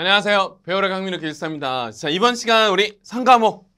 안녕하세요. 배우라 강민호 교수입니다. 자, 이번 시간 우리 상과목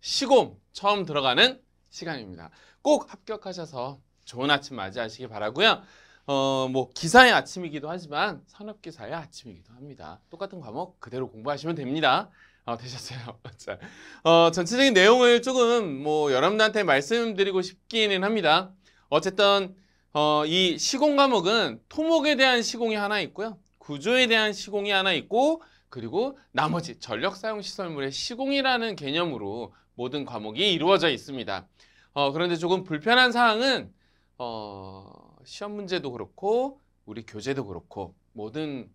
시공 처음 들어가는 시간입니다. 꼭 합격하셔서 좋은 아침 맞이하시기 바라고요. 어, 뭐 기사의 아침이기도 하지만 산업 기사의 아침이기도 합니다. 똑같은 과목 그대로 공부하시면 됩니다. 어, 되셨어요. 자, 어, 전체적인 내용을 조금 뭐 여러분들한테 말씀드리고 싶기는 합니다. 어쨌든 어, 이 시공 과목은 토목에 대한 시공이 하나 있고요. 구조에 대한 시공이 하나 있고 그리고 나머지 전력 사용 시설물의 시공이라는 개념으로 모든 과목이 이루어져 있습니다. 어, 그런데 조금 불편한 사항은 어, 시험 문제도 그렇고 우리 교재도 그렇고 모든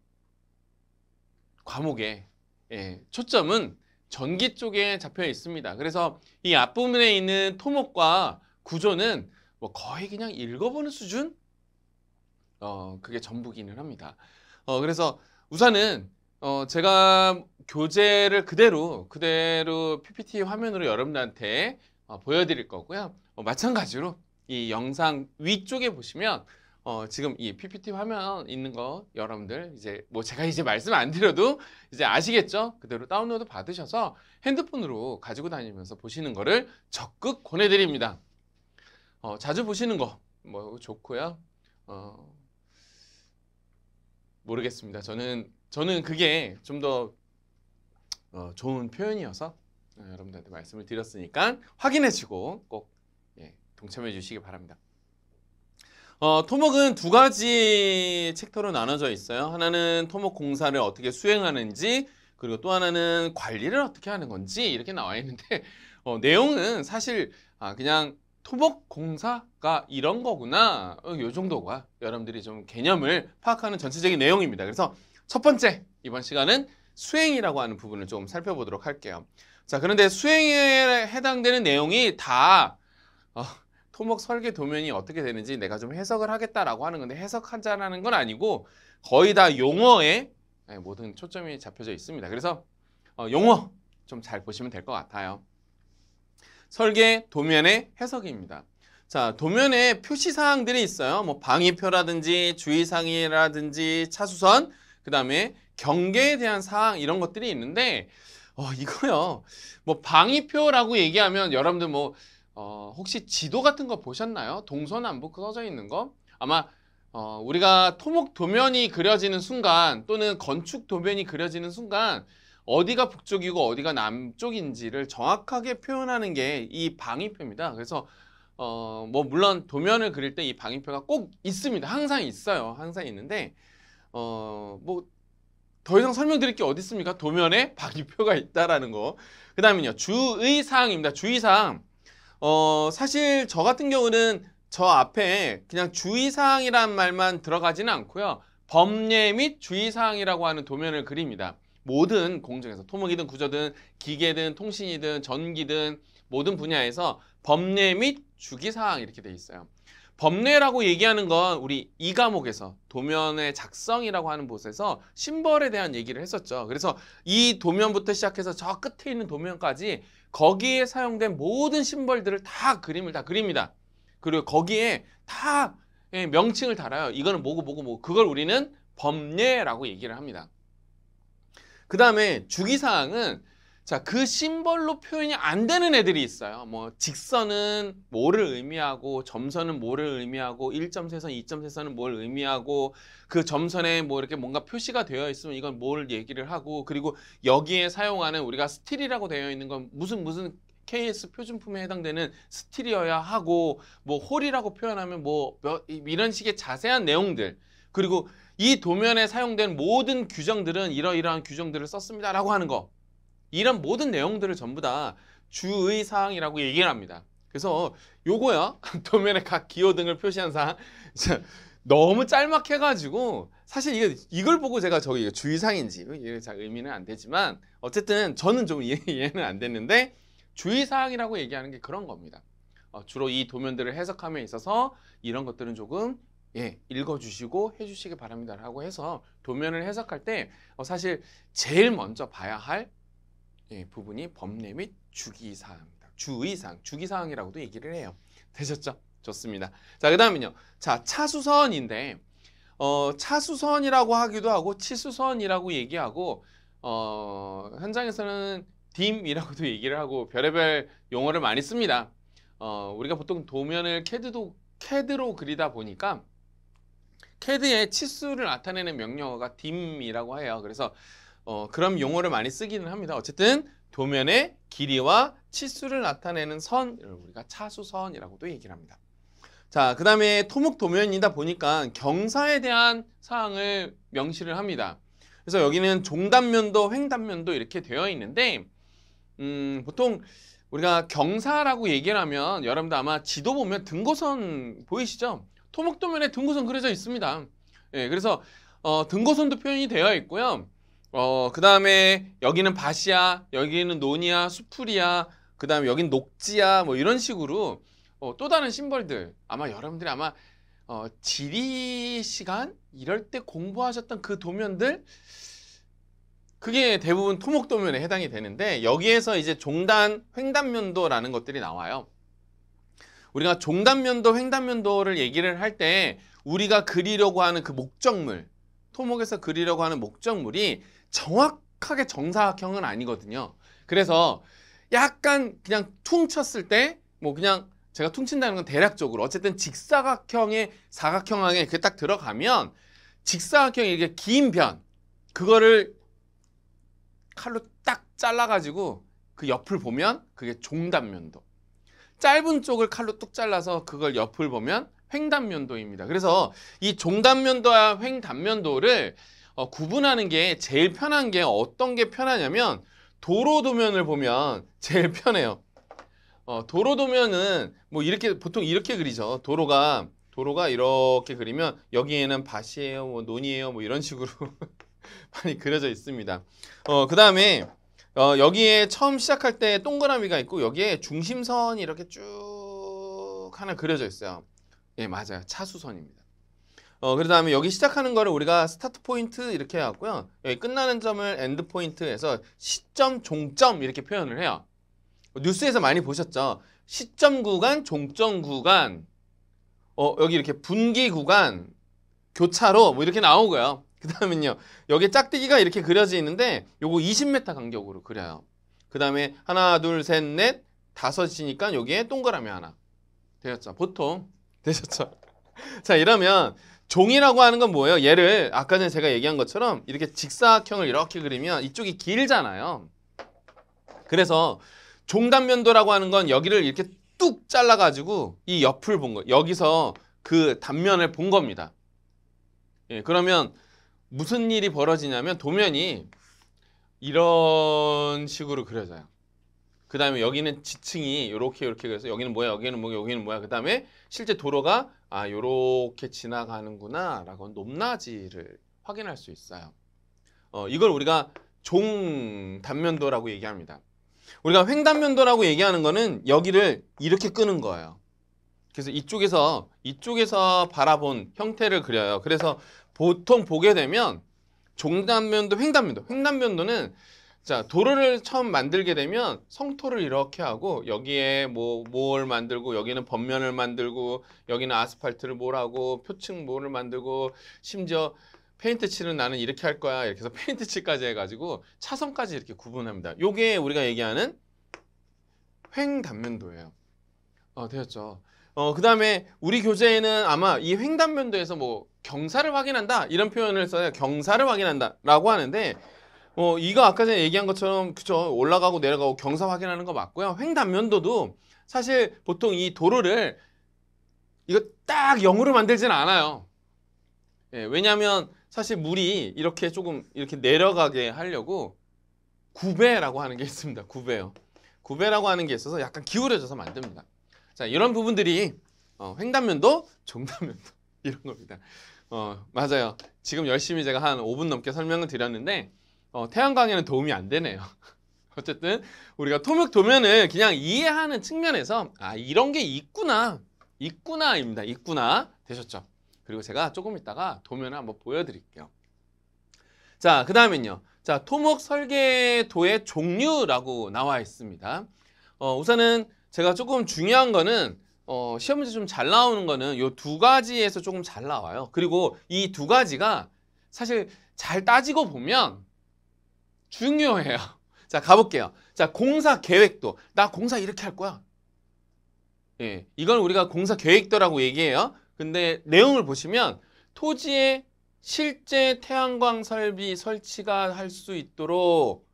과목의 예, 초점은 전기 쪽에 잡혀 있습니다. 그래서 이 앞부분에 있는 토목과 구조는 뭐 거의 그냥 읽어보는 수준? 어, 그게 전부기는 합니다. 어, 그래서 우선은 어, 제가 교재를 그대로 그대로 PPT 화면으로 여러분들한테 어, 보여드릴 거고요. 어, 마찬가지로 이 영상 위쪽에 보시면 어, 지금 이 PPT 화면 있는 거 여러분들 이제 뭐 제가 이제 말씀 안 드려도 이제 아시겠죠? 그대로 다운로드 받으셔서 핸드폰으로 가지고 다니면서 보시는 거를 적극 권해드립니다. 어, 자주 보시는 거 뭐 좋고요. 어, 모르겠습니다. 저는 저는 그게 좀더 어, 좋은 표현이어서 어, 여러분들한테 말씀을 드렸으니까 확인해주고 꼭 예, 동참해 주시기 바랍니다. 어, 토목은 두 가지 챕터로 나눠져 있어요. 하나는 토목 공사를 어떻게 수행하는지 그리고 또 하나는 관리를 어떻게 하는 건지 이렇게 나와 있는데 어, 내용은 사실 아, 그냥 토목공사가 이런 거구나 어, 요 정도가 여러분들이 좀 개념을 파악하는 전체적인 내용입니다 그래서 첫 번째 이번 시간은 수행이라고 하는 부분을 좀 살펴보도록 할게요 자 그런데 수행에 해당되는 내용이 다 어, 토목 설계 도면이 어떻게 되는지 내가 좀 해석을 하겠다라고 하는 건데 해석한자라는건 아니고 거의 다 용어에 네, 모든 초점이 잡혀져 있습니다 그래서 어, 용어 좀 잘 보시면 될 것 같아요 설계 도면의 해석입니다. 자, 도면에 표시사항들이 있어요. 뭐 방위표라든지 주의사항이라든지 차수선, 그 다음에 경계에 대한 사항 이런 것들이 있는데 어, 이거요. 뭐 방위표라고 얘기하면 여러분들 뭐 어, 혹시 지도 같은 거 보셨나요? 동서남북 써져 있는 거? 아마 어, 우리가 토목 도면이 그려지는 순간 또는 건축 도면이 그려지는 순간 어디가 북쪽이고 어디가 남쪽인지를 정확하게 표현하는 게 이 방위표입니다. 그래서 어, 뭐 물론 도면을 그릴 때 이 방위표가 꼭 있습니다. 항상 있어요. 항상 있는데 어, 뭐 더 이상 설명드릴 게 어디 있습니까? 도면에 방위표가 있다라는 거. 그다음에요 주의 사항입니다. 주의 사항. 어, 사실 저 같은 경우는 저 앞에 그냥 주의사항이란 말만 들어가지는 않고요. 법례 및 주의사항이라고 하는 도면을 그립니다. 모든 공정에서 토목이든 구조든 기계든 통신이든 전기든 모든 분야에서 법례 및 주기사항 이렇게 돼 있어요. 법례라고 얘기하는 건 우리 이 과목에서 도면의 작성이라고 하는 곳에서 심벌에 대한 얘기를 했었죠. 그래서 이 도면부터 시작해서 저 끝에 있는 도면까지 거기에 사용된 모든 심벌들을 다 그림을 다 그립니다. 그리고 거기에 다 예, 명칭을 달아요. 이거는 뭐고 뭐고 뭐고 그걸 우리는 법례라고 얘기를 합니다. 그 다음에 주기사항은 자, 그 심벌로 표현이 안 되는 애들이 있어요. 뭐 직선은 뭐를 의미하고 점선은 뭐를 의미하고 1점세선, 2점세선은 뭘 의미하고 그 점선에 뭐 이렇게 뭔가 표시가 되어 있으면 이건 뭘 얘기를 하고 그리고 여기에 사용하는 우리가 스틸이라고 되어 있는 건 무슨 무슨 KS 표준품에 해당되는 스틸이어야 하고 뭐 홀이라고 표현하면 뭐 이런 식의 자세한 내용들 그리고 이 도면에 사용된 모든 규정들은 이러이러한 규정들을 썼습니다 라고 하는 거 이런 모든 내용들을 전부 다 주의 사항이라고 얘기를 합니다 그래서 요거야 도면에 각 기호 등을 표시한 사항 너무 짤막해 가지고 사실 이게 이걸 보고 제가 저기 주의 사항인지 뭐 이게 잘 의미는 안 되지만 어쨌든 저는 좀 이해, 이해는 안 됐는데 주의 사항이라고 얘기하는 게 그런 겁니다 어, 주로 이 도면들을 해석함에 있어서 이런 것들은 조금 예, 읽어주시고 해주시기 바랍니다라고 해서 도면을 해석할 때 어, 사실 제일 먼저 봐야 할 예, 부분이 범례 및 주기사항입니다. 주의사항, 주기사항이라고도 얘기를 해요. 되셨죠? 좋습니다. 자, 그 다음은요. 자, 차수선인데 어, 차수선이라고 하기도 하고 치수선이라고 얘기하고 어, 현장에서는 딤이라고도 얘기를 하고 별의별 용어를 많이 씁니다. 어, 우리가 보통 도면을 캐드도, 캐드로 그리다 보니까 캐드의 치수를 나타내는 명령어가 dim이라고 해요. 그래서 어, 그런 용어를 많이 쓰기는 합니다. 어쨌든 도면의 길이와 치수를 나타내는 선, 우리가 차수선이라고도 얘기를 합니다. 자, 그 다음에 토목 도면이다 보니까 경사에 대한 사항을 명시를 합니다. 그래서 여기는 종단면도 횡단면도 이렇게 되어 있는데 음, 보통 우리가 경사라고 얘기를 하면 여러분도 아마 지도 보면 등고선 보이시죠? 토목도면에 등고선 그려져 있습니다. 예, 그래서 어, 등고선도 표현이 되어 있고요. 어, 그 다음에 여기는 밭이야, 여기는 논이야, 수풀이야, 그 다음에 여긴 녹지야, 뭐 이런 식으로 어, 또 다른 심벌들 아마 여러분들이 아마 어, 지리 시간 이럴 때 공부하셨던 그 도면들 그게 대부분 토목도면에 해당이 되는데 여기에서 이제 종단, 횡단면도라는 것들이 나와요. 우리가 종단면도, 횡단면도를 얘기를 할 때 우리가 그리려고 하는 그 목적물, 토목에서 그리려고 하는 목적물이 정확하게 정사각형은 아니거든요. 그래서 약간 그냥 퉁쳤을 때 뭐 그냥 제가 퉁친다는 건 대략적으로 어쨌든 직사각형의 사각형항에 이렇게 딱 들어가면 직사각형 이렇게 긴 변 그거를 칼로 딱 잘라가지고 그 옆을 보면 그게 종단면도 짧은 쪽을 칼로 뚝 잘라서 그걸 옆을 보면 횡단면도입니다. 그래서 이 종단면도와 횡단면도를 어, 구분하는 게 제일 편한 게 어떤 게 편하냐면 도로 도면을 보면 제일 편해요. 어, 도로 도면은 뭐 이렇게 보통 이렇게 그리죠. 도로가 도로가 이렇게 그리면 여기에는 밭이에요, 뭐 논이에요, 뭐 이런 식으로 많이 그려져 있습니다. 어, 그 다음에 어, 여기에 처음 시작할 때 동그라미가 있고 여기에 중심선이 이렇게 쭉 하나 그려져 있어요. 예, 맞아요. 차수선입니다. 어, 그다 음에 여기 시작하는 거를 우리가 스타트 포인트 이렇게 해왔고요. 여기 끝나는 점을 엔드 포인트에서 시점, 종점 이렇게 표현을 해요. 뉴스에서 많이 보셨죠? 시점 구간, 종점 구간, 어, 여기 이렇게 분기 구간, 교차로 뭐 이렇게 나오고요. 그 다음은요. 여기 에 짝대기가 이렇게 그려져 있는데 요거 20m 간격으로 그려요. 그 다음에 하나, 둘, 셋, 넷, 다섯이니까 여기에 동그라미 하나. 되셨죠? 보통. 되셨죠? 자, 이러면 종이라고 하는 건 뭐예요? 얘를 아까 전에 제가 얘기한 것처럼 이렇게 직사각형을 이렇게 그리면 이쪽이 길잖아요. 그래서 종단면도라고 하는 건 여기를 이렇게 뚝 잘라가지고 이 옆을 본 거예요. 여기서 그 단면을 본 겁니다. 예, 그러면 무슨 일이 벌어지냐면 도면이 이런 식으로 그려져요. 그 다음에 여기는 지층이 이렇게 이렇게 그래서 여기는 뭐야 여기는 뭐야 여기는 뭐야 그 다음에 실제 도로가 아이렇게 지나가는구나 라고 높낮이를 확인할 수 있어요 어, 이걸 우리가 종단면도라고 얘기합니다 우리가 횡단면도라고 얘기하는 거는 여기를 이렇게 끄는 거예요 그래서 이쪽에서 이쪽에서 바라본 형태를 그려요 그래서 보통 보게 되면 종단면도 횡단면도 횡단면도는 자 도로를 처음 만들게 되면 성토를 이렇게 하고 여기에 뭐 뭘 만들고 여기는 범면을 만들고 여기는 아스팔트를 뭘 하고 표층 뭐를 만들고 심지어 페인트 칠은 나는 이렇게 할 거야 이렇게 해서 페인트 칠까지 해가지고 차선까지 이렇게 구분합니다 요게 우리가 얘기하는 횡단면도예요 어 되었죠 어그 다음에 우리 교재에는 아마 이 횡단면도에서 뭐 경사를 확인한다 이런 표현을 써요. 경사를 확인한다라고 하는데 어, 이거 아까 전에 얘기한 것처럼 그쵸 올라가고 내려가고 경사 확인하는 거 맞고요. 횡단면도도 사실 보통 이 도로를 이거 딱 영으로 만들진 않아요. 예, 왜냐하면 사실 물이 이렇게 조금 이렇게 내려가게 하려고 구배라고 하는 게 있습니다. 구배요. 구배라고 하는 게 있어서 약간 기울여져서 만듭니다. 자 이런 부분들이 어, 횡단면도, 정단면도 이런 겁니다. 어, 맞아요. 지금 열심히 제가 한 5분 넘게 설명을 드렸는데 어, 태양광에는 도움이 안 되네요. 어쨌든 우리가 토목 도면을 그냥 이해하는 측면에서 아 이런 게 있구나 있구나입니다. 있구나 되셨죠? 그리고 제가 조금 있다가 도면을 한번 보여드릴게요. 자, 그 다음은요. 자, 토목 설계도의 종류라고 나와 있습니다. 어, 우선은 제가 조금 중요한 거는 어, 시험 문제 좀 잘 나오는 거는 이 두 가지에서 조금 잘 나와요. 그리고 이 두 가지가 사실 잘 따지고 보면 중요해요. 자, 가볼게요. 자, 공사 계획도. 나 공사 이렇게 할 거야. 예, 이걸 우리가 공사 계획도라고 얘기해요. 근데 내용을 보시면 토지에 실제 태양광 설비 설치가 할 수 있도록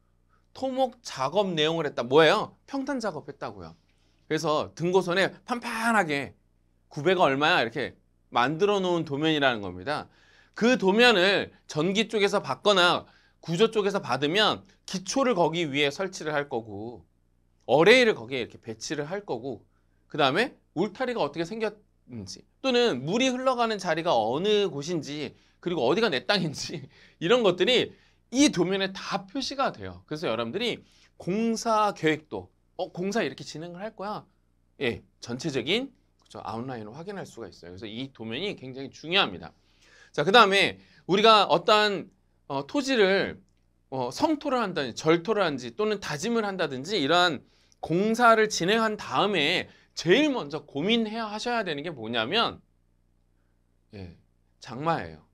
토목 작업 내용을 했다. 뭐예요? 평탄 작업했다고요. 그래서 등고선에 판판하게 구배가 얼마야 이렇게 만들어 놓은 도면이라는 겁니다. 그 도면을 전기 쪽에서 받거나 구조 쪽에서 받으면 기초를 거기 위에 설치를 할 거고 어레이를 거기에 이렇게 배치를 할 거고 그 다음에 울타리가 어떻게 생겼는지 또는 물이 흘러가는 자리가 어느 곳인지 그리고 어디가 내 땅인지 이런 것들이 이 도면에 다 표시가 돼요. 그래서 여러분들이 공사 계획도 어, 공사 이렇게 진행을 할 거야. 예, 전체적인 그렇 아웃라인을 확인할 수가 있어요. 그래서 이 도면이 굉장히 중요합니다. 자, 그 다음에 우리가 어떠한 어, 토지를 어, 성토를 한다든지 절토를 한지 또는 다짐을 한다든지 이러한 공사를 진행한 다음에 제일 먼저 고민해야 하셔야 되는 게 뭐냐면 예, 장마예요.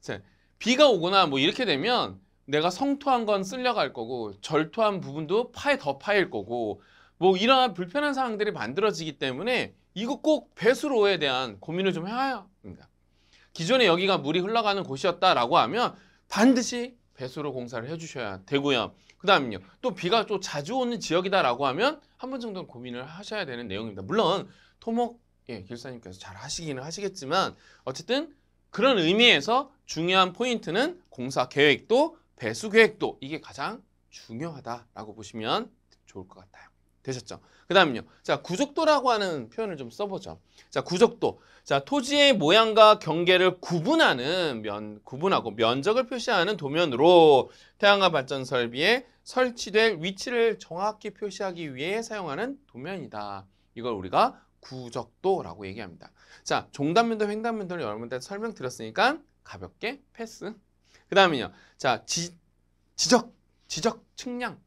자, 비가 오거나 뭐 이렇게 되면 내가 성토한 건 쓸려갈 거고 절토한 부분도 파에 더 파일 거고 뭐 이러한 불편한 상황들이 만들어지기 때문에 이거 꼭 배수로에 대한 고민을 좀 해야 합니다. 기존에 여기가 물이 흘러가는 곳이었다라고 하면 반드시 배수로 공사를 해주셔야 되고요. 그 다음은요. 또 비가 또 자주 오는 지역이다라고 하면 한 번 정도는 고민을 하셔야 되는 내용입니다. 물론 토목 예, 길사님께서 잘 하시기는 하시겠지만 어쨌든 그런 의미에서 중요한 포인트는 공사 계획도 배수 계획도 이게 가장 중요하다라고 보시면 좋을 것 같아요. 되셨죠? 그 다음은요. 자, 구적도라고 하는 표현을 좀 써보죠. 자, 구적도. 자, 토지의 모양과 경계를 구분하는 면, 구분하고 면적을 표시하는 도면으로 태양광 발전 설비에 설치될 위치를 정확히 표시하기 위해 사용하는 도면이다. 이걸 우리가 구적도라고 얘기합니다. 자, 종단면도 횡단면도를 여러분들 설명드렸으니까 가볍게 패스 그 다음은요. 자, 지, 지적, 지적, 측량.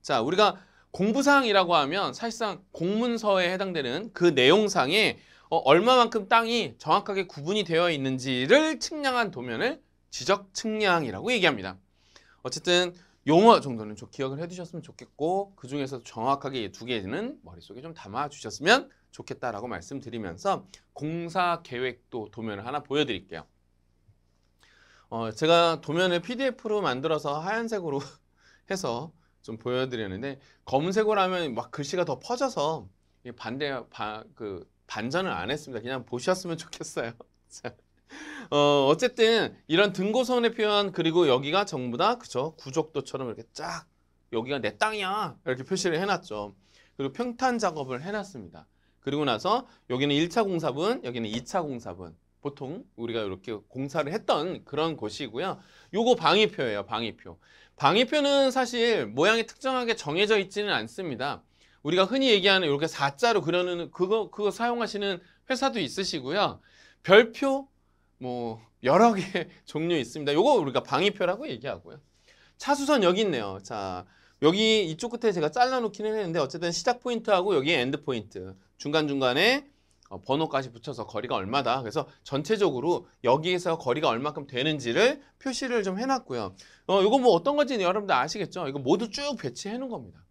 자, 우리가 공부사항이라고 하면 사실상 공문서에 해당되는 그 내용상에 어, 얼마만큼 땅이 정확하게 구분이 되어 있는지를 측량한 도면을 지적 측량이라고 얘기합니다. 어쨌든 용어 정도는 좀 기억을 해두셨으면 좋겠고 그 중에서 정확하게 두 개는 머릿속에 좀 담아주셨으면 좋겠다라고 말씀드리면서 공사 계획도 도면을 하나 보여드릴게요. 어, 제가 도면을 PDF로 만들어서 하얀색으로 해서 좀 보여드렸는데 검은색으로 하면 막 글씨가 더 퍼져서 반대 바, 그 반전을 안 했습니다. 그냥 보셨으면 좋겠어요. 어, 어쨌든 이런 등고선의 표현 그리고 여기가 전부 다 그쵸 구족도처럼 이렇게 쫙 여기가 내 땅이야 이렇게 표시를 해놨죠. 그리고 평탄 작업을 해놨습니다. 그리고 나서 여기는 1차 공사분, 여기는 2차 공사분. 보통 우리가 이렇게 공사를 했던 그런 곳이고요. 요거 방위표예요, 방위표. 방위표는 사실 모양이 특정하게 정해져 있지는 않습니다. 우리가 흔히 얘기하는 이렇게 사자로 그려는 그거 그거 사용하시는 회사도 있으시고요. 별표 뭐 여러 개 종류 있습니다. 요거 우리가 방위표라고 얘기하고요. 차수선 여기 있네요. 자, 여기 이쪽 끝에 제가 잘라 놓기는 했는데 어쨌든 시작 포인트하고 여기 엔드 포인트. 중간중간에 어, 번호까지 붙여서 거리가 얼마다. 그래서 전체적으로 여기에서 거리가 얼마큼 되는지를 표시를 좀 해놨고요. 어, 이거 뭐 어떤 건지는 여러분들 아시겠죠? 이거 모두 쭉 배치해 놓은 겁니다.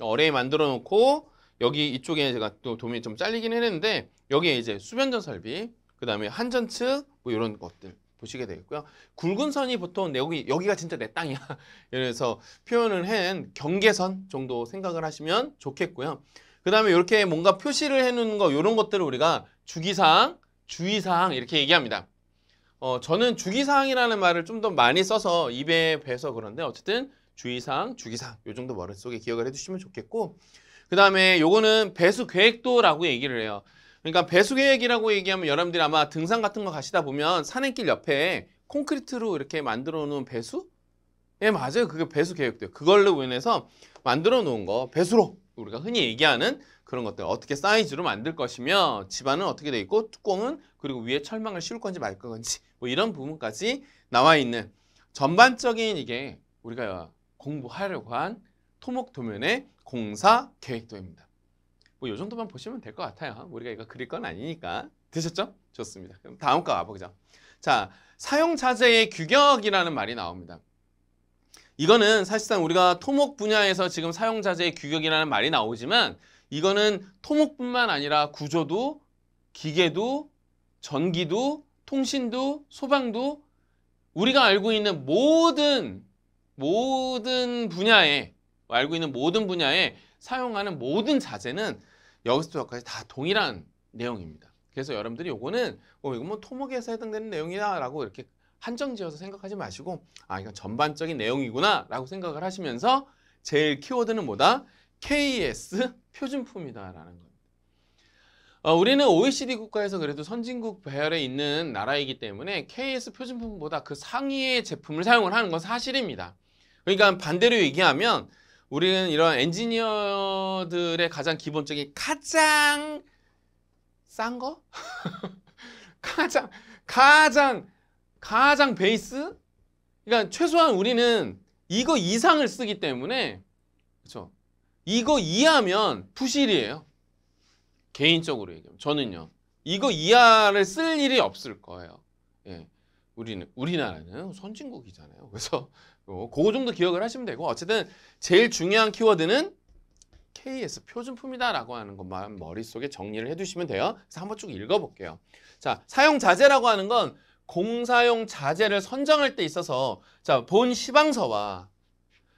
어레이 만들어 놓고 여기 이쪽에 제가 또 도면이 좀 잘리긴 했는데 여기에 이제 수변전 설비, 그 다음에 한전 측뭐 이런 것들 보시게 되겠고요. 굵은 선이 보통 내 여기, 여기가 진짜 내 땅이야. 이래서 표현을 한 경계선 정도 생각을 하시면 좋겠고요. 그 다음에 이렇게 뭔가 표시를 해놓은 거 이런 것들을 우리가 주기사항, 주의사항 이렇게 얘기합니다. 어, 저는 주기사항이라는 말을 좀 더 많이 써서 입에 배서 그런데 어쨌든 주의사항, 주기사항 요 정도 머릿속에 기억을 해주시면 좋겠고 그 다음에 요거는 배수계획도라고 얘기를 해요. 그러니까 배수계획이라고 얘기하면 여러분들이 아마 등산 같은 거 가시다 보면 산행길 옆에 콘크리트로 이렇게 만들어 놓은 배수? 예, 맞아요. 그게 배수계획도예요. 그걸로 인해서 만들어 놓은 거 배수로 우리가 흔히 얘기하는 그런 것들 어떻게 사이즈로 만들 것이며 집안은 어떻게 돼 있고 뚜껑은 그리고 위에 철망을 씌울 건지 말 건지 뭐 이런 부분까지 나와 있는 전반적인 이게 우리가 공부하려고 한 토목도면의 공사 계획도입니다. 뭐 이 정도만 보시면 될 것 같아요. 우리가 이거 그릴 건 아니니까. 되셨죠? 좋습니다. 그럼 다음 거 가보죠. 자, 사용자재의 규격이라는 말이 나옵니다. 이거는 사실상 우리가 토목 분야에서 지금 사용자재의 규격이라는 말이 나오지만 이거는 토목뿐만 아니라 구조도 기계도 전기도 통신도 소방도 우리가 알고 있는 모든 모든 분야에 알고 있는 모든 분야에 사용하는 모든 자재는 여기서부터 여기까지 다 동일한 내용입니다. 그래서 여러분들이 요거는 어 이거 뭐 토목에서 해당되는 내용이다라고 이렇게 한정지어서 생각하지 마시고 아 이건 전반적인 내용이구나 라고 생각을 하시면서 제일 키워드는 뭐다? KS 표준품이다라는 겁니다. 어, 우리는 OECD 국가에서 그래도 선진국 배열에 있는 나라이기 때문에 KS 표준품보다 그 상위의 제품을 사용을 하는 건 사실입니다. 그러니까 반대로 얘기하면 우리는 이런 엔지니어들의 가장 기본적인 가장 싼 거? 가장 가장 가장 베이스? 그러니까 최소한 우리는 이거 이상을 쓰기 때문에 그렇죠? 이거 이하면 부실이에요. 개인적으로 얘기하면 저는요. 이거 이하를 쓸 일이 없을 거예요. 예. 우리는 우리나라는 선진국이잖아요. 그래서 뭐 그거 정도 기억을 하시면 되고 어쨌든 제일 중요한 키워드는 KS 표준품이다라고 하는 것만 머릿속에 정리를 해두시면 돼요. 그래서 한번 쭉 읽어볼게요. 자, 사용 자재라고 하는 건 공사용 자재를 선정할 때 있어서 자, 본 시방서와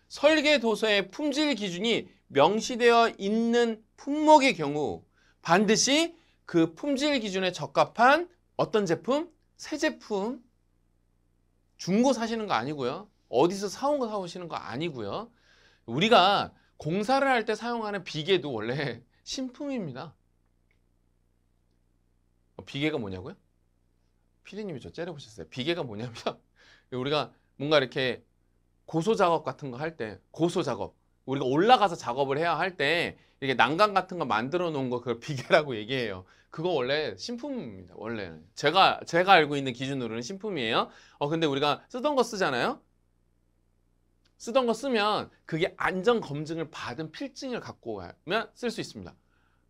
설계 도서의 품질 기준이 명시되어 있는 품목의 경우 반드시 그 품질 기준에 적합한 어떤 제품? 새 제품 중고 사시는 거 아니고요. 어디서 사온 거 사오시는 거 아니고요. 우리가 공사를 할 때 사용하는 비계도 원래 신품입니다. 어, 비계가 뭐냐고요? 피디님이 저 째려보셨어요. 비계가 뭐냐면 우리가 뭔가 이렇게 고소 작업 같은 거 할 때 고소 작업 우리가 올라가서 작업을 해야 할 때 이렇게 난간 같은 거 만들어 놓은 거 그걸 비계라고 얘기해요. 그거 원래 신품입니다. 원래 제가 제가 알고 있는 기준으로는 신품이에요. 어 근데 우리가 쓰던 거 쓰잖아요. 쓰던 거 쓰면 그게 안전 검증을 받은 필증을 갖고 가면 쓸 수 있습니다.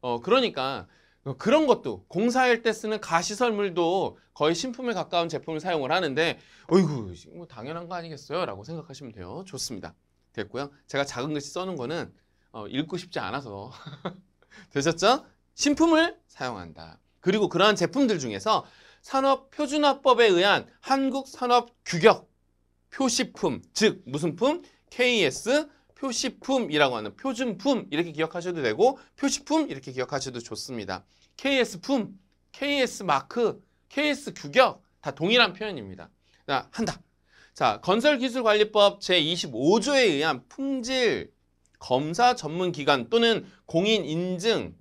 어 그러니까 어, 그런 것도 공사할 때 쓰는 가시설물도 거의 신품에 가까운 제품을 사용을 하는데 어이구 뭐 당연한 거 아니겠어요? 라고 생각하시면 돼요. 좋습니다. 됐고요. 제가 작은 글씨 써는 거는 어, 읽고 싶지 않아서 되셨죠? 신품을 사용한다. 그리고 그러한 제품들 중에서 산업표준화법에 의한 한국산업규격 표시품 즉 무슨 품? KS 표시품이라고 하는 표준품 이렇게 기억하셔도 되고 표시품 이렇게 기억하셔도 좋습니다. KS품, KS마크, KS규격 다 동일한 표현입니다. 자, 한다. 자, 건설기술관리법 제25조에 의한 품질 검사 전문기관 또는 공인인증,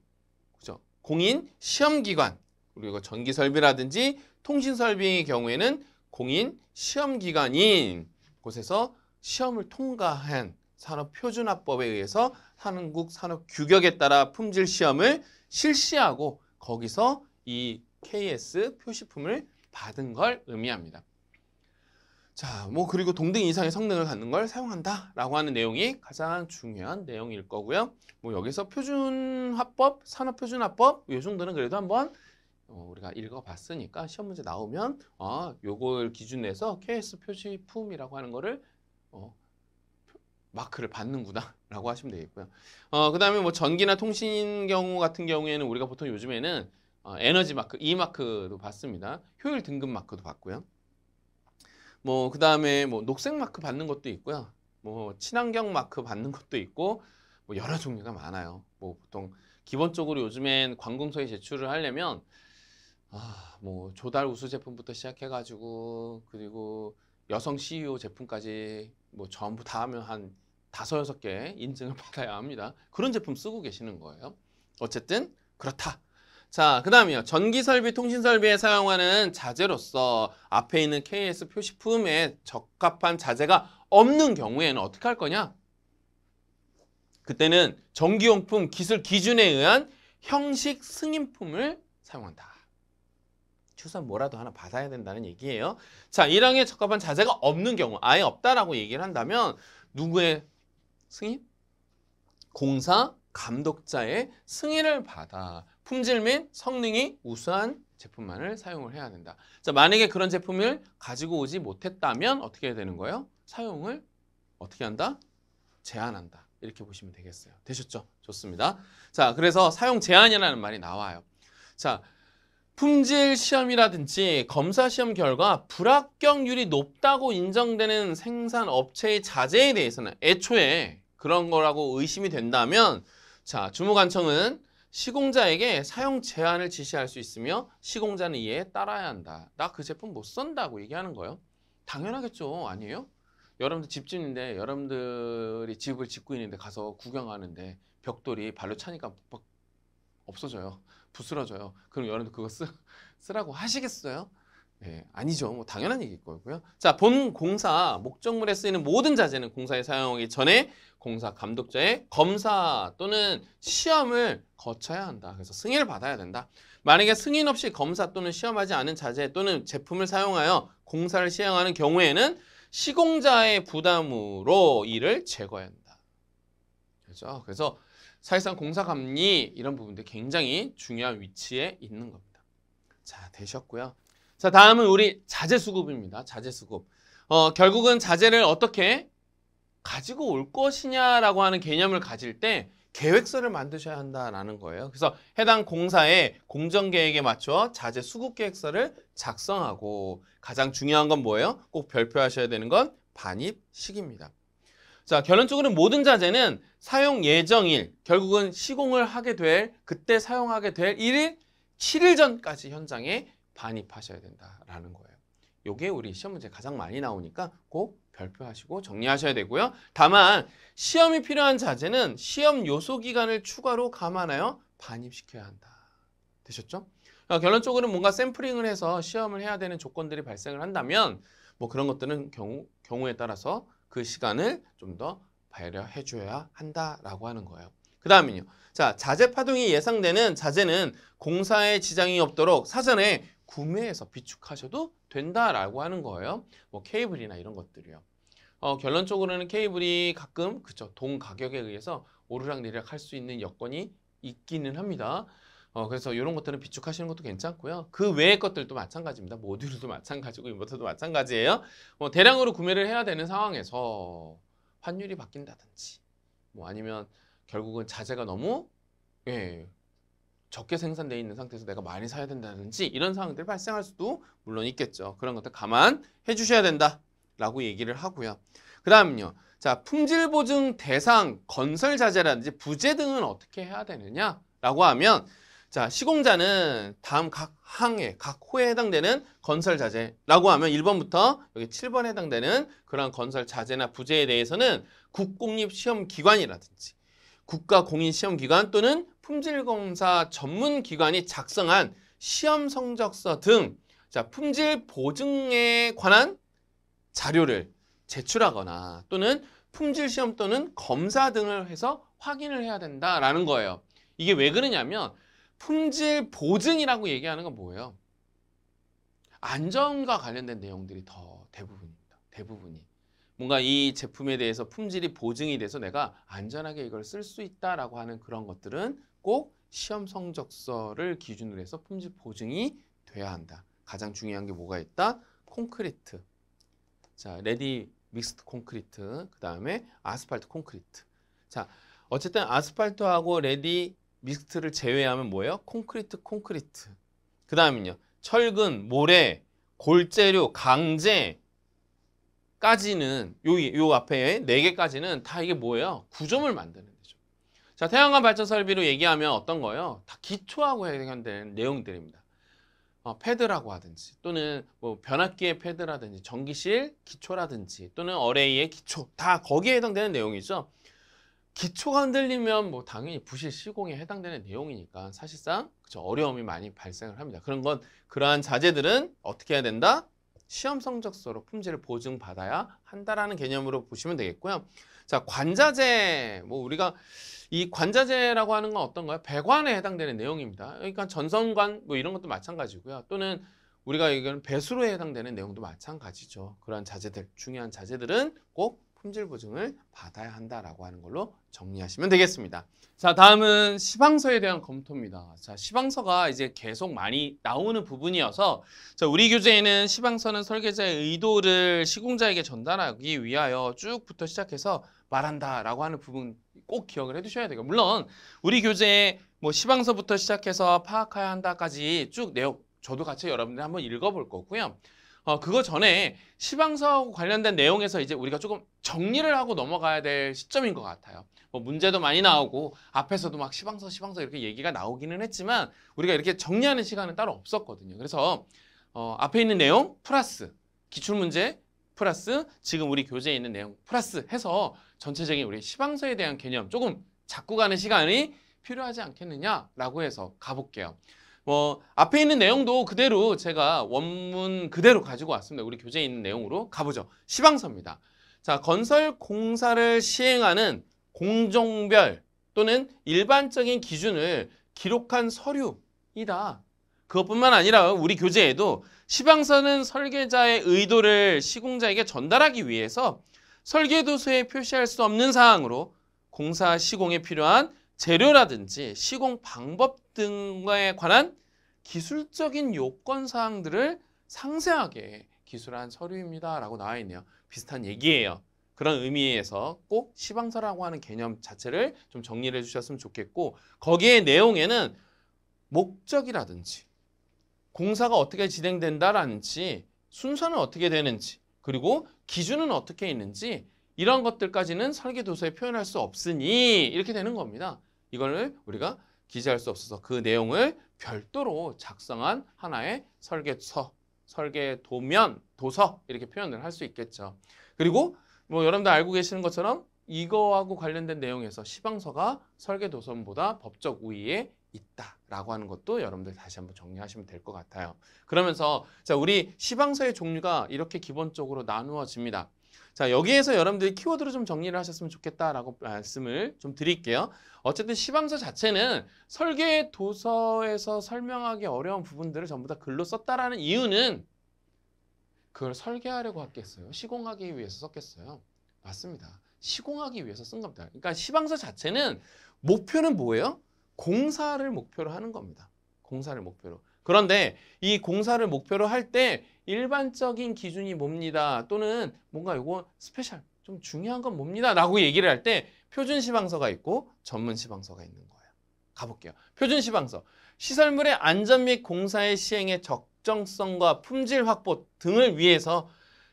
그죠? 공인 시험기관, 그리고 전기설비라든지 통신설비의 경우에는 공인 시험기관인 곳에서 시험을 통과한 산업표준화법에 의해서 한국 산업규격에 따라 품질 시험을 실시하고 거기서 이 KS 표시품을 받은 걸 의미합니다. 자, 뭐 그리고 동등 이상의 성능을 갖는 걸 사용한다라고 하는 내용이 가장 중요한 내용일 거고요. 뭐 여기서 표준화법, 산업표준화법 요 정도는 그래도 한번 어, 우리가 읽어봤으니까 시험 문제 나오면 아, 요걸 기준에서 KS 표시품이라고 하는 거를 어, 마크를 받는구나 라고 하시면 되겠고요. 어, 그 다음에 뭐 전기나 통신 경우 같은 경우에는 우리가 보통 요즘에는 어, 에너지 마크, E 마크도 받습니다. 효율 등급 마크도 받고요. 뭐 그 다음에 뭐 녹색 마크 받는 것도 있고요. 뭐 친환경 마크 받는 것도 있고 뭐 여러 종류가 많아요. 뭐 보통 기본적으로 요즘엔 관공서에 제출을 하려면 아, 뭐 조달 우수 제품부터 시작해 가지고 그리고 여성 CEO 제품까지 뭐 전부 다 하면 한 다섯 여섯 개 인증을 받아야 합니다. 그런 제품 쓰고 계시는 거예요. 어쨌든 그렇다. 자, 그 다음이요. 전기설비, 통신설비에 사용하는 자재로서 앞에 있는 KS 표시품에 적합한 자재가 없는 경우에는 어떻게 할 거냐? 그때는 전기용품 기술 기준에 의한 형식 승인품을 사용한다. 추산 뭐라도 하나 받아야 된다는 얘기예요. 자, 1항에 적합한 자재가 없는 경우, 아예 없다라고 얘기를 한다면 누구의 승인? 공사 감독자의 승인을 받아 품질 및 성능이 우수한 제품만을 사용을 해야 된다. 자, 만약에 그런 제품을 가지고 오지 못했다면 어떻게 해야 되는 거예요? 사용을 어떻게 한다? 제한한다. 이렇게 보시면 되겠어요. 되셨죠? 좋습니다. 자, 그래서 사용 제한이라는 말이 나와요. 자, 품질 시험이라든지 검사 시험 결과 불합격률이 높다고 인정되는 생산 업체의 자재에 대해서는 애초에 그런 거라고 의심이 된다면 자 주무관청은 시공자에게 사용 제한을 지시할 수 있으며 시공자는 이에 따라야 한다. 나 그 제품 못 쓴다고 얘기하는 거예요. 당연하겠죠. 아니에요? 여러분들 집 짓는데 여러분들이 집을 짓고 있는데 가서 구경하는데 벽돌이 발로 차니까 없어져요. 부스러져요. 그럼 여러분 그거 쓰, 쓰라고 하시겠어요? 네, 아니죠. 뭐 당연한 얘기일 거고요. 자, 본 공사 목적물에 쓰이는 모든 자재는 공사에 사용하기 전에 공사 감독자의 검사 또는 시험을 거쳐야 한다. 그래서 승인을 받아야 된다. 만약에 승인 없이 검사 또는 시험하지 않은 자재 또는 제품을 사용하여 공사를 시행하는 경우에는 시공자의 부담으로 이를 제거해야 한다. 그렇죠? 그래서 사실상 공사감리 이런 부분들 굉장히 중요한 위치에 있는 겁니다. 자, 되셨고요. 자, 다음은 우리 자재 수급입니다. 자재 수급. 어, 결국은 자재를 어떻게 가지고 올 것이냐라고 하는 개념을 가질 때 계획서를 만드셔야 한다라는 거예요. 그래서 해당 공사의 공정 계획에 맞춰 자재 수급 계획서를 작성하고 가장 중요한 건 뭐예요? 꼭 별표하셔야 되는 건 반입 시기입니다. 자, 결론적으로 모든 자재는 사용 예정일, 결국은 시공을 하게 될, 그때 사용하게 될 1일, 7일 전까지 현장에 반입하셔야 된다라는 거예요. 요게 우리 시험 문제 가장 많이 나오니까 꼭 별표하시고 정리하셔야 되고요. 다만 시험이 필요한 자재는 시험 요소 기간을 추가로 감안하여 반입시켜야 한다. 되셨죠? 어, 결론적으로 뭔가 샘플링을 해서 시험을 해야 되는 조건들이 발생을 한다면 뭐 그런 것들은 경우, 경우에 따라서 그 시간을 좀 더 배려해 줘야 한다라고 하는 거예요. 그 다음은요. 자, 자재 파동이 예상되는 자재는 공사에 지장이 없도록 사전에 구매해서 비축하셔도 된다라고 하는 거예요. 뭐 케이블이나 이런 것들이요. 어, 결론적으로는 케이블이 가끔 그쵸 동 가격에 의해서 오르락 내리락 할 수 있는 여건이 있기는 합니다. 어, 그래서 이런 것들은 비축하시는 것도 괜찮고요. 그 외의 것들도 마찬가지입니다. 모듈도 마찬가지고 인버터도 마찬가지예요. 뭐 대량으로 구매를 해야 되는 상황에서 환율이 바뀐다든지 뭐 아니면 결국은 자재가 너무 예, 적게 생산되어 있는 상태에서 내가 많이 사야 된다든지 이런 상황들 이 발생할 수도 물론 있겠죠. 그런 것들 감안해 주셔야 된다라고 얘기를 하고요. 그 다음은요. 자, 품질 보증 대상 건설 자재라든지 부재 등은 어떻게 해야 되느냐라고 하면 자, 시공자는 다음 각 항에, 각 호에 해당되는 건설 자재라고 하면 1번부터 여기 7번에 해당되는 그러한 건설 자재나 부재에 대해서는 국공립시험기관이라든지 국가공인시험기관 또는 품질검사 전문기관이 작성한 시험성적서 등 자, 품질 보증에 관한 자료를 제출하거나 또는 품질시험 또는 검사 등을 해서 확인을 해야 된다라는 거예요. 이게 왜 그러냐면 품질 보증이라고 얘기하는 건 뭐예요? 안전과 관련된 내용들이 더 대부분입니다. 대부분이. 뭔가 이 제품에 대해서 품질이 보증이 돼서 내가 안전하게 이걸 쓸 수 있다라고 하는 그런 것들은 꼭 시험 성적서를 기준으로 해서 품질 보증이 돼야 한다. 가장 중요한 게 뭐가 있다? 콘크리트. 자, 레디 믹스트 콘크리트. 그 다음에 아스팔트 콘크리트. 자, 어쨌든 아스팔트하고 레디 미스트를 제외하면 뭐예요? 콘크리트, 콘크리트. 그 다음은요. 철근, 모래, 골재료, 강제 까지는 요, 요 앞에 4 개까지는 다 이게 뭐예요? 구조물 만드는 거죠. 자, 태양광 발전 설비로 얘기하면 어떤 거예요? 다 기초하고 해결되는 내용들입니다. 어, 패드라고 하든지 또는 뭐 변압기의 패드라든지 전기실 기초라든지 또는 어레이의 기초 다 거기에 해당되는 내용이죠. 기초가 흔들리면 뭐 당연히 부실 시공에 해당되는 내용이니까 사실상 그쵸, 어려움이 많이 발생을 합니다. 그런 건 그러한 자재들은 어떻게 해야 된다? 시험 성적서로 품질을 보증받아야 한다라는 개념으로 보시면 되겠고요. 자, 관자재. 뭐 우리가 이 관자재라고 하는 건 어떤가요? 배관에 해당되는 내용입니다. 그러니까 전선관 뭐 이런 것도 마찬가지고요. 또는 우리가 얘기하는 배수로에 해당되는 내용도 마찬가지죠. 그러한 자재들, 중요한 자재들은 꼭 품질 보증을 받아야 한다라고 하는 걸로 정리하시면 되겠습니다. 자, 다음은 시방서에 대한 검토입니다. 자, 시방서가 이제 계속 많이 나오는 부분이어서 자, 우리 교재에는 시방서는 설계자의 의도를 시공자에게 전달하기 위하여 쭉부터 시작해서 말한다라고 하는 부분 꼭 기억을 해 두셔야 돼요. 물론 우리 교재에 뭐 시방서부터 시작해서 파악해야 한다까지 쭉 내용 저도 같이 여러분들 한번 읽어볼 거고요. 어, 그거 전에 시방서하고 관련된 내용에서 이제 우리가 조금 정리를 하고 넘어가야 될 시점인 것 같아요. 뭐 문제도 많이 나오고 앞에서도 막 시방서 시방서 이렇게 얘기가 나오기는 했지만 우리가 이렇게 정리하는 시간은 따로 없었거든요. 그래서 어, 앞에 있는 내용 플러스 기출문제 플러스 지금 우리 교재에 있는 내용 플러스 해서 전체적인 우리 시방서에 대한 개념 조금 잡고 가는 시간이 필요하지 않겠느냐라고 해서 가볼게요. 뭐 앞에 있는 내용도 그대로 제가 원문 그대로 가지고 왔습니다. 우리 교재에 있는 내용으로 가보죠. 시방서입니다. 자, 건설 공사를 시행하는 공정별 또는 일반적인 기준을 기록한 서류이다. 그것뿐만 아니라 우리 교재에도 시방서는 설계자의 의도를 시공자에게 전달하기 위해서 설계도서에 표시할 수 없는 사항으로 공사 시공에 필요한 재료라든지 시공 방법 등에 관한 기술적인 요건 사항들을 상세하게 기술한 서류입니다라고 나와 있네요. 비슷한 얘기예요. 그런 의미에서 꼭 시방서라고 하는 개념 자체를 좀 정리를 해주셨으면 좋겠고 거기에 내용에는 목적이라든지 공사가 어떻게 진행된다라는지 순서는 어떻게 되는지 그리고 기준은 어떻게 있는지 이런 것들까지는 설계도서에 표현할 수 없으니 이렇게 되는 겁니다. 이걸 우리가 기재할 수 없어서 그 내용을 별도로 작성한 하나의 설계서, 설계도면, 도서 이렇게 표현을 할 수 있겠죠. 그리고 뭐 여러분들 알고 계시는 것처럼 이거하고 관련된 내용에서 시방서가 설계도서보다 법적 우위에 있다라고 하는 것도 여러분들 다시 한번 정리하시면 될 것 같아요. 그러면서 자 우리 시방서의 종류가 이렇게 기본적으로 나누어집니다. 자 여기에서 여러분들이 키워드로 좀 정리를 하셨으면 좋겠다라고 말씀을 좀 드릴게요. 어쨌든 시방서 자체는 설계 도서에서 설명하기 어려운 부분들을 전부 다 글로 썼다라는 이유는 그걸 설계하려고 했겠어요? 시공하기 위해서 썼겠어요? 맞습니다. 시공하기 위해서 쓴 겁니다. 그러니까 시방서 자체는 목표는 뭐예요? 공사를 목표로 하는 겁니다. 공사를 목표로. 그런데 이 공사를 목표로 할 때 일반적인 기준이 뭡니다. 또는 뭔가 이거 스페셜, 좀 중요한 건 뭡니다. 라고 얘기를 할 때 표준 시방서가 있고 전문 시방서가 있는 거예요. 가볼게요. 표준 시방서. 시설물의 안전 및 공사의 시행의 적정성과 품질 확보 등을 위해서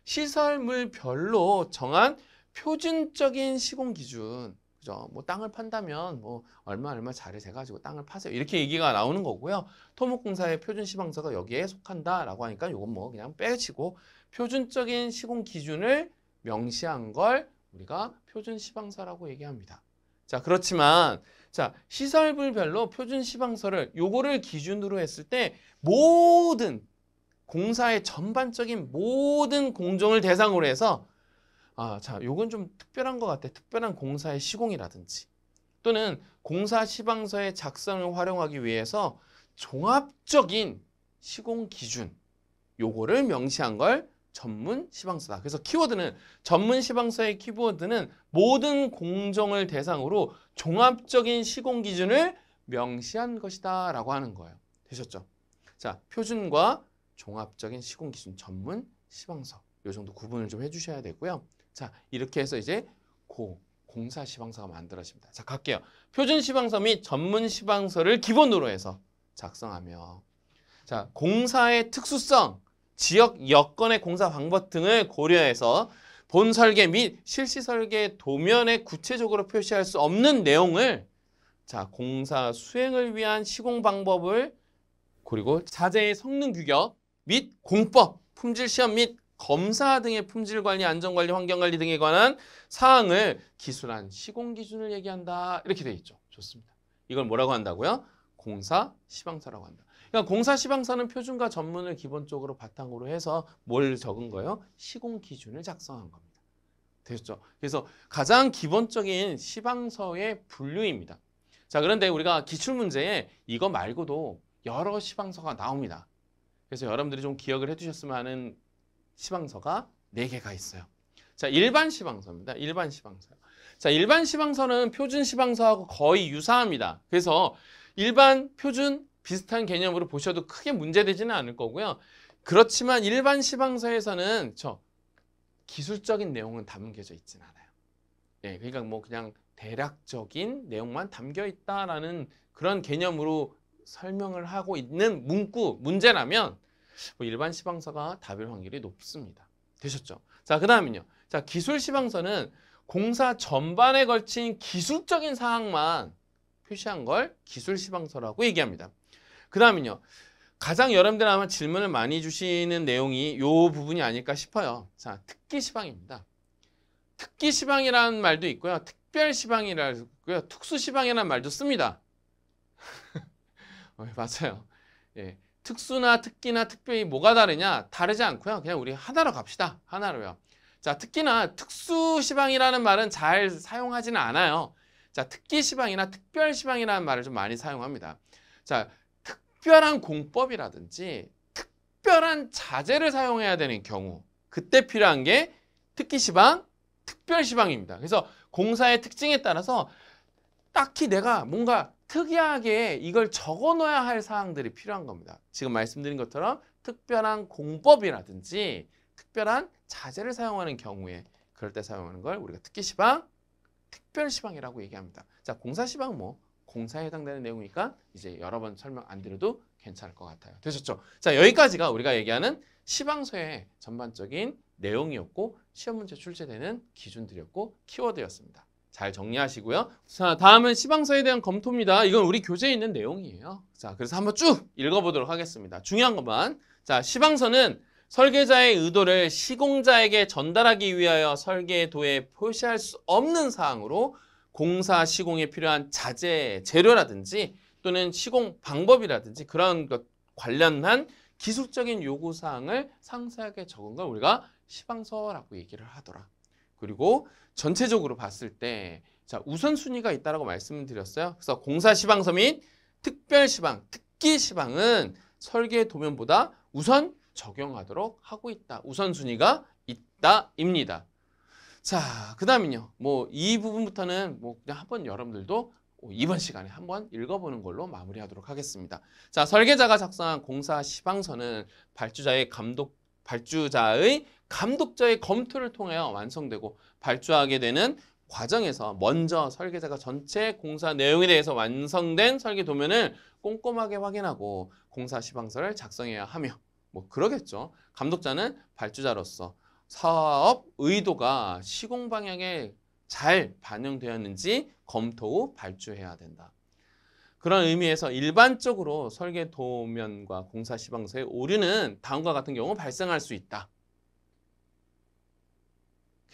시설물별로 정한 표준적인 시공 기준 그죠? 뭐 땅을 판다면 뭐 얼마 얼마 자를 재 가지고 땅을 파세요. 이렇게 얘기가 나오는 거고요. 토목공사의 표준 시방서가 여기에 속한다라고 하니까 이건뭐 그냥 빼치고 표준적인 시공 기준을 명시한 걸 우리가 표준 시방서라고 얘기합니다. 자, 그렇지만 자, 시설물별로 표준 시방서를 요거를 기준으로 했을 때 모든 공사의 전반적인 모든 공정을 대상으로 해서 아, 자, 요건 좀 특별한 것 같아. 특별한 공사의 시공이라든지 또는 공사 시방서의 작성을 활용하기 위해서 종합적인 시공 기준 요거를 명시한 걸 전문 시방서다. 그래서 키워드는 전문 시방서의 키워드는 모든 공정을 대상으로 종합적인 시공 기준을 명시한 것이다 라고 하는 거예요. 되셨죠? 자, 표준과 종합적인 시공 기준 전문 시방서 요 정도 구분을 좀 해주셔야 되고요. 자, 이렇게 해서 이제 고 공사 시방서가 만들어집니다. 자, 갈게요. 표준 시방서 및 전문 시방서를 기본으로 해서 작성하며 자, 공사의 특수성, 지역 여건의 공사 방법 등을 고려해서 본 설계 및 실시 설계 도면에 구체적으로 표시할 수 없는 내용을 자, 공사 수행을 위한 시공 방법을 그리고 자재의 성능 규격 및 공법, 품질 시험 및 검사 등의 품질관리, 안전관리, 환경관리 등에 관한 사항을 기술한 시공기준을 얘기한다. 이렇게 돼 있죠. 좋습니다. 이걸 뭐라고 한다고요? 공사 시방서라고 한다. 그러니까 공사 시방서는 표준과 전문을 기본적으로 바탕으로 해서 뭘 적은 거예요? 시공 기준을 작성한 겁니다. 되셨죠? 그래서 가장 기본적인 시방서의 분류입니다. 자, 그런데 우리가 기출 문제에 이거 말고도 여러 시방서가 나옵니다. 그래서 여러분들이 좀 기억을 해 두셨으면 하는 시방서가 4개가 있어요. 자, 일반 시방서입니다. 일반 시방서. 자, 일반 시방서는 표준 시방서하고 거의 유사합니다. 그래서 일반, 표준 비슷한 개념으로 보셔도 크게 문제되지는 않을 거고요. 그렇지만 일반 시방서에서는 저 기술적인 내용은 담겨져 있진 않아요. 예, 그러니까 뭐 그냥 대략적인 내용만 담겨 있다라는 그런 개념으로 설명을 하고 있는 문구 문제라면 뭐 일반 시방서가 답일 확률이 높습니다. 되셨죠? 자, 그 다음은요. 자, 기술 시방서는 공사 전반에 걸친 기술적인 사항만 표시한 걸 기술 시방서라고 얘기합니다. 그 다음은요. 가장 여러분들 아마 질문을 많이 주시는 내용이 이 부분이 아닐까 싶어요. 자, 특기 시방입니다. 특기 시방이라는 말도 있고요. 특별 시방이라고 있고요. 특수 시방이라는 말도 씁니다. 어, 맞아요. 예. 특수나 특기나 특별히 뭐가 다르냐? 다르지 않고요. 그냥 우리 하나로 갑시다. 하나로요. 자, 특기나 특수 시방이라는 말은 잘 사용하지는 않아요. 자, 특기 시방이나 특별 시방이라는 말을 좀 많이 사용합니다. 자, 특별한 공법이라든지 특별한 자재를 사용해야 되는 경우 그때 필요한 게 특기 시방, 특별 시방입니다. 그래서 공사의 특징에 따라서 딱히 내가 뭔가 특이하게 이걸 적어 놓아야 할 사항들이 필요한 겁니다. 지금 말씀드린 것처럼 특별한 공법이라든지 특별한 자재를 사용하는 경우에 그럴 때 사용하는 걸 우리가 특기 시방, 특별 시방이라고 얘기합니다. 자, 공사 시방 뭐 공사에 해당되는 내용이니까 이제 여러 번 설명 안 드려도 괜찮을 것 같아요. 되셨죠? 자, 여기까지가 우리가 얘기하는 시방서의 전반적인 내용이었고 시험 문제 출제되는 기준들이었고 키워드였습니다. 잘 정리하시고요. 자, 다음은 시방서에 대한 검토입니다. 이건 우리 교재에 있는 내용이에요. 자, 그래서 한번 쭉 읽어보도록 하겠습니다. 중요한 것만. 자, 시방서는 설계자의 의도를 시공자에게 전달하기 위하여 설계 도에 표시할 수 없는 사항으로 공사 시공에 필요한 자재, 재료라든지 또는 시공 방법이라든지 그런 것 관련한 기술적인 요구사항을 상세하게 적은 걸 우리가 시방서라고 얘기를 하더라. 그리고 전체적으로 봤을 때 자, 우선순위가 있다라고 말씀을 드렸어요. 그래서 공사 시방서 및 특별 시방, 특기 시방은 설계 도면보다 우선 적용하도록 하고 있다. 우선순위가 있다입니다. 자, 그 다음은요. 뭐 이 부분부터는 뭐 그냥 한번 여러분들도 이번 시간에 한번 읽어보는 걸로 마무리하도록 하겠습니다. 자, 설계자가 작성한 공사 시방서는 발주자의 감독, 발주자의 감독자의 검토를 통하여 완성되고 발주하게 되는 과정에서 먼저 설계자가 전체 공사 내용에 대해서 완성된 설계 도면을 꼼꼼하게 확인하고 공사 시방서를 작성해야 하며 뭐 그러겠죠. 감독자는 발주자로서 사업 의도가 시공 방향에 잘 반영되었는지 검토 후 발주해야 된다. 그런 의미에서 일반적으로 설계 도면과 공사 시방서의 오류는 다음과 같은 경우 발생할 수 있다.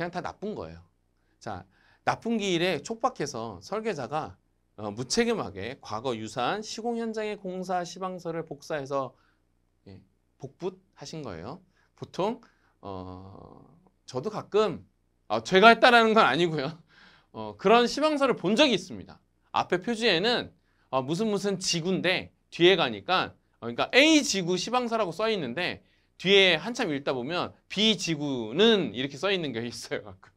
그냥 다 나쁜 거예요. 자, 나쁜 기일에 촉박해서 설계자가 어, 무책임하게 과거 유사한 시공 현장의 공사 시방서를 복사해서 예, 복붙하신 거예요. 보통 어, 저도 가끔 아, 제가 했다라는 건 아니고요. 어, 그런 시방서를 본 적이 있습니다. 앞에 표지에는 어, 무슨 무슨 지구인데 뒤에 가니까 어, 그러니까 A 지구 시방서라고 써 있는데 뒤에 한참 읽다 보면 비지구는 이렇게 써 있는 게 있어요.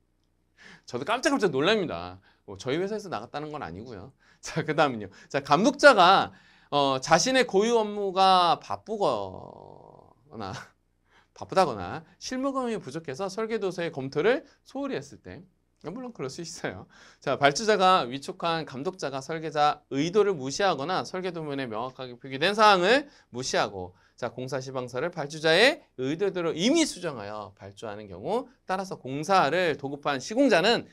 저도 깜짝깜짝 놀랍니다. 뭐 저희 회사에서 나갔다는 건 아니고요. 자, 그 다음은요. 자, 감독자가 어, 자신의 고유 업무가 바쁘거나 바쁘다거나 실무경험이 부족해서 설계도서의 검토를 소홀히 했을 때 아, 물론 그럴 수 있어요. 자, 발주자가 위촉한 감독자가 설계자 의도를 무시하거나 설계도면에 명확하게 표기된 사항을 무시하고 자, 공사 시방서를 발주자의 의도대로 이미 수정하여 발주하는 경우 따라서 공사를 도급한 시공자는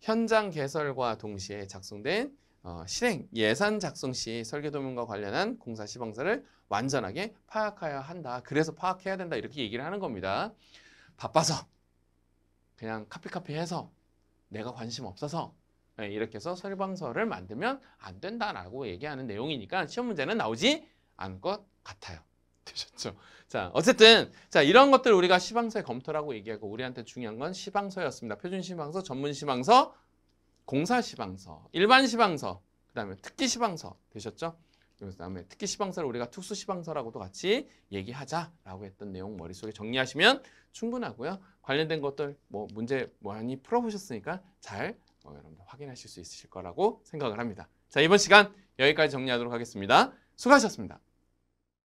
현장 개설과 동시에 작성된 어, 실행 예산 작성 시 설계도면과 관련한 공사 시방서를 완전하게 파악해야 한다. 그래서 파악해야 된다. 이렇게 얘기를 하는 겁니다. 바빠서 그냥 카피카피해서 내가 관심 없어서 예, 이렇게 해서 설방서를 만들면 안 된다라고 얘기하는 내용이니까 시험 문제는 나오지 않을 것 같아요. 되셨죠? 자, 어쨌든 자 이런 것들 우리가 시방서의 검토라고 얘기하고 우리한테 중요한 건 시방서였습니다. 표준 시방서, 전문 시방서, 공사 시방서, 일반 시방서, 그다음에 특기 시방서 되셨죠? 그다음에 특기 시방서를 우리가 특수 시방서라고도 같이 얘기하자라고 했던 내용 머릿속에 정리하시면 충분하고요. 관련된 것들 뭐 문제 많이 풀어보셨으니까 잘 어, 여러분들 확인하실 수 있으실 거라고 생각을 합니다. 자 이번 시간 여기까지 정리하도록 하겠습니다. 수고하셨습니다.